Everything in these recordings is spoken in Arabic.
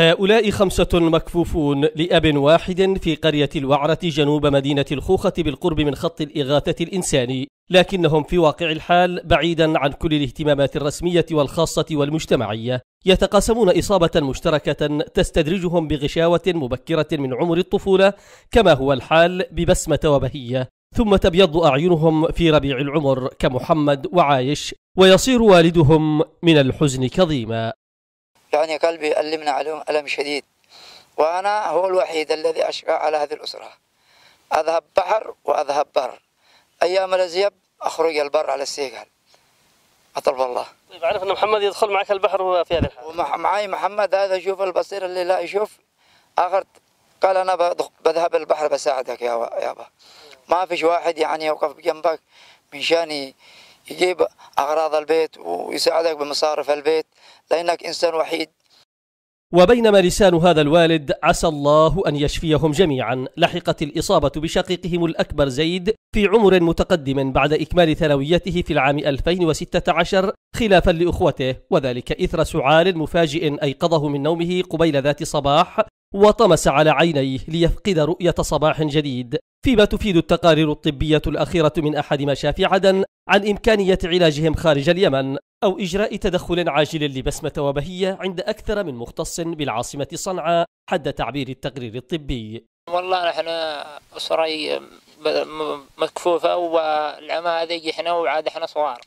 هؤلاء خمسة مكفوفون لأب واحد في قرية الوعرة جنوب مدينة الخوخة بالقرب من خط الإغاثة الإنساني لكنهم في واقع الحال بعيدا عن كل الاهتمامات الرسمية والخاصة والمجتمعية يتقاسمون إصابة مشتركة تستدرجهم بغشاوة مبكرة من عمر الطفولة كما هو الحال ببسمة وبهية ثم تبيض أعينهم في ربيع العمر كمحمد وعايش ويصير والدهم من الحزن كظيما يعني قلبي ألمنا عليهم ألم شديد وأنا هو الوحيد الذي أشقى على هذه الأسرة أذهب بحر وأذهب بر أيام الأزيب أخرج البر على السيقل أطلب الله طيب عرف أن محمد يدخل معك البحر في هذه الحالة معي محمد هذا يشوف البصير اللي لا يشوف آخر قال أنا بذهب البحر بساعدك يا يابا ما فيش واحد يعني يوقف جنبك من شاني يجيب أغراض البيت ويساعدك بمصارف البيت لأنك إنسان وحيد وبينما لسان هذا الوالد عسى الله أن يشفيهم جميعا لحقت الإصابة بشقيقهم الأكبر زيد في عمر متقدم بعد إكمال ثانويته في العام 2016 خلافا لأخوته وذلك إثر سعال مفاجئ أيقظه من نومه قبيل ذات صباح وطمس على عينيه ليفقد رؤية صباح جديد فيما تفيد التقارير الطبية الأخيرة من أحد مشافي عدن عن إمكانية علاجهم خارج اليمن أو إجراء تدخل عاجل لبسمة وبهية عند أكثر من مختص بالعاصمة صنعاء حد تعبير التقرير الطبي والله نحن أسري مكفوفة والعمى هذه احنا وعاد احنا صغار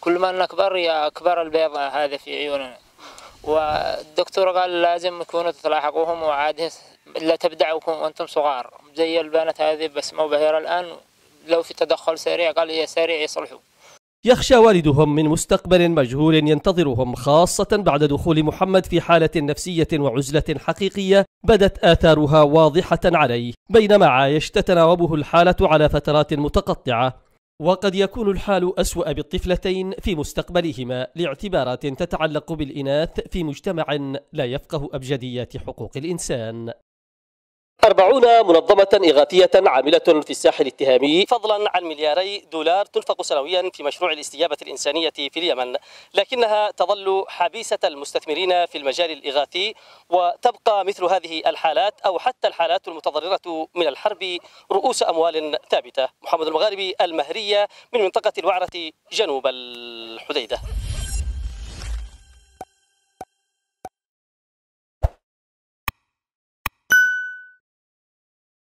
كل ما نكبر يا أكبر البيضة هذا في عيوننا والدكتور قال لازم يكونوا تلاحقوهم وعاد لا تبدعوكم وانتم صغار زي البنات هذه بس مو بهيرة الان لو في تدخل سريع قال هي سريع يصلحوا يخشى والدهم من مستقبل مجهول ينتظرهم خاصة بعد دخول محمد في حالة نفسية وعزلة حقيقية بدت آثارها واضحة عليه بينما عايش تتناوبه الحالة على فترات متقطعة وقد يكون الحال أسوأ بالطفلتين في مستقبلهما لاعتبارات تتعلق بالإناث في مجتمع لا يفقه أبجديات حقوق الإنسان أربعون منظمة إغاثية عاملة في الساحل التهامي فضلا عن ملياري دولار تنفق سنويا في مشروع الاستجابة الإنسانية في اليمن لكنها تظل حبيسة المستثمرين في المجال الإغاثي وتبقى مثل هذه الحالات أو حتى الحالات المتضررة من الحرب رؤوس أموال ثابتة محمد المغاربي المهرية من منطقة الوعرة جنوب الحديدة